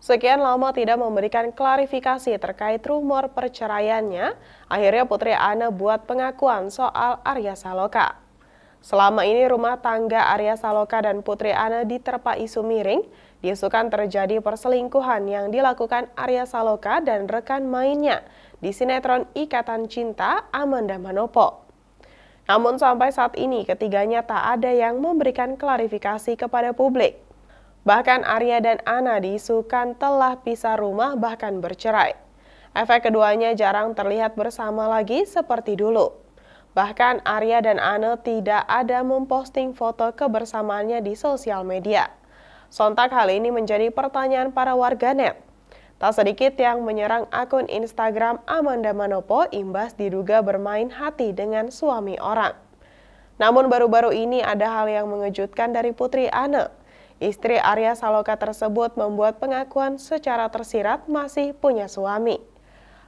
Sekian lama tidak memberikan klarifikasi terkait rumor perceraiannya, akhirnya Putri Ana buat pengakuan soal Arya Saloka. Selama ini rumah tangga Arya Saloka dan Putri Ana diterpa isu miring, diisukan terjadi perselingkuhan yang dilakukan Arya Saloka dan rekan mainnya di sinetron Ikatan Cinta Amanda Manopo. Namun sampai saat ini ketiganya tak ada yang memberikan klarifikasi kepada publik. Bahkan Arya dan Ana diisukan telah pisah rumah bahkan bercerai. Efek keduanya jarang terlihat bersama lagi seperti dulu. Bahkan Arya dan Ana tidak ada memposting foto kebersamaannya di sosial media. Sontak hal ini menjadi pertanyaan para warganet. Tak sedikit yang menyerang akun Instagram Amanda Manopo imbas diduga bermain hati dengan suami orang. Namun baru-baru ini ada hal yang mengejutkan dari putri Ana. Istri Arya Saloka tersebut membuat pengakuan secara tersirat masih punya suami.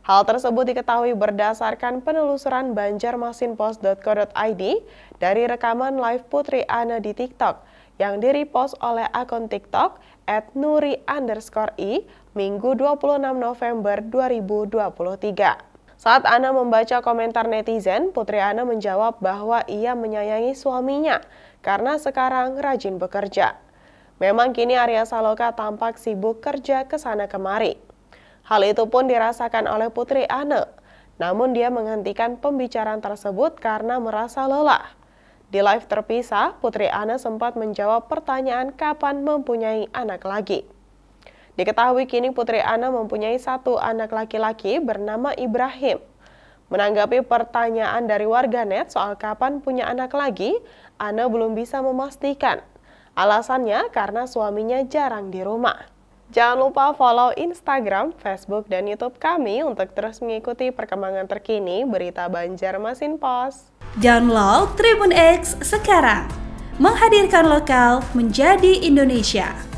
Hal tersebut diketahui berdasarkan penelusuran banjarmasinpost.co.id dari rekaman live Putri Ana di TikTok yang direpost oleh akun TikTok at nuri underscore i Minggu 26 November 2023. Saat Ana membaca komentar netizen, Putri Ana menjawab bahwa ia menyayangi suaminya karena sekarang rajin bekerja. Memang kini Arya Saloka tampak sibuk kerja ke sana kemari. Hal itu pun dirasakan oleh Putri Ane. Namun dia menghentikan pembicaraan tersebut karena merasa lelah. Di live terpisah, Putri Ana sempat menjawab pertanyaan kapan mempunyai anak lagi. Diketahui kini Putri Ana mempunyai satu anak laki-laki bernama Ibrahim. Menanggapi pertanyaan dari warganet soal kapan punya anak lagi, Ana belum bisa memastikan. Alasannya karena suaminya jarang di rumah. Jangan lupa follow Instagram, Facebook, dan Youtube kami untuk terus mengikuti perkembangan terkini berita Banjarmasin Pos. Download Tribun X sekarang. Menghadirkan lokal menjadi Indonesia.